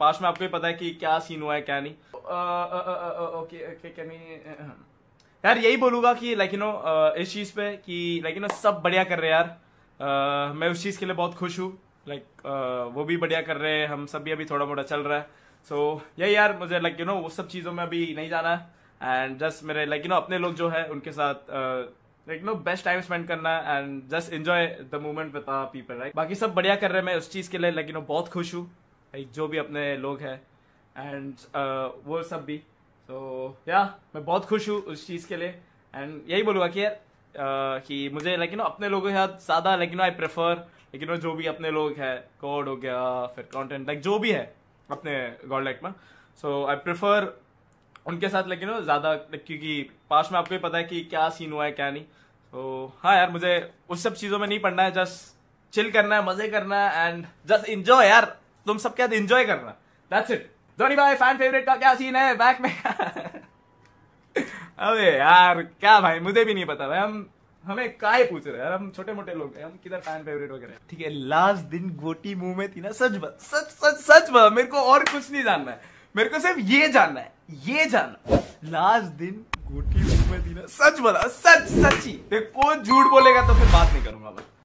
पास में आपको पता है कि क्या सीन हुआ है क्या नहीं ओके ओके नहीं हाँ। यार यही बोलूंगा कि लाइक यू नो इस चीज़ पे कि लाइक यू नो सब बढ़िया कर रहे हैं यार आ, मैं उस चीज़ के लिए बहुत खुश हूँ लाइक वो भी बढ़िया कर रहे हैं हम सब भी अभी थोड़ा मोटा चल रहा है सो so, यही यार मुझे लाइक यू नो वो सब चीज़ों में अभी नहीं जाना है एंड जस्ट मेरे लाइक यू नो अपने लोग जो है उनके साथ like no best time spend करना and just enjoy the moment with people right बाकी सब बढ़िया कर रहे हैं मैं उस चीज़ के लिए लाइक यू नो बहुत खुश हूँ जो भी अपने लोग हैं एंड uh, वो सब भी तो so, या yeah, मैं बहुत खुश हूँ उस चीज़ के लिए एंड यही बोलूँगा कि यार uh, कि मुझे लाइक नो अपने लोगों के साथ ज़्यादा like no I prefer like no जो भी अपने लोग हैं कोड हो गया फिर कॉन्टेंट लाइक जो भी है अपने गॉड लाइक में सो आई प्रेफर उनके साथ लाइक नो ज़्यादा क्योंकि पास में आपको ही पता है कि क्या सीन हुआ है क्या नहीं तो so, हाँ यार मुझे उस सब चीज़ों में नहीं पढ़ना है जस्ट चिल करना है मज़े करना है एंड जस्ट इन्जॉय यार तुम सब क्या एंजॉय तो कर रहा दैट्स इट धोनी भाई फैन फेवरेट का क्या सीन है बैक में अबे यार क्या भाई मुझे भी नहीं पता भाई हम हमें का पूछ रहे हैं हम छोटे मोटे लोग हैं हम किधर फैन फेवरेट वगैरह ठीक है लास्ट दिन गोटी मुंह में थी ना सच बात सच सच सच बात मेरे को और कुछ नहीं जानना है मेरे को सिर्फ ये जानना है ये जानना लास्ट दिन गोटी मुंह में थी ना सच बता सच सच ही देखो झूठ बोलेगा तो फिर बात नहीं करूंगा भाई